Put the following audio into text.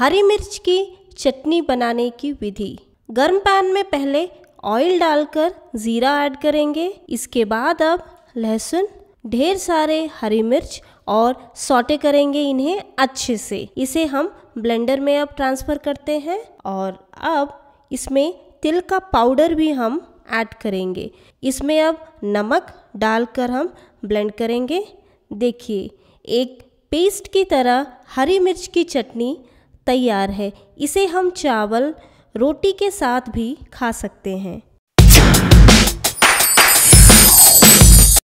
हरी मिर्च की चटनी बनाने की विधि गर्म पैन में पहले ऑयल डालकर ज़ीरा ऐड करेंगे इसके बाद अब लहसुन ढेर सारे हरी मिर्च और सौटे करेंगे इन्हें अच्छे से इसे हम ब्लेंडर में अब ट्रांसफ़र करते हैं और अब इसमें तिल का पाउडर भी हम ऐड करेंगे इसमें अब नमक डालकर हम ब्लेंड करेंगे देखिए एक पेस्ट की तरह हरी मिर्च की चटनी तैयार है इसे हम चावल रोटी के साथ भी खा सकते हैं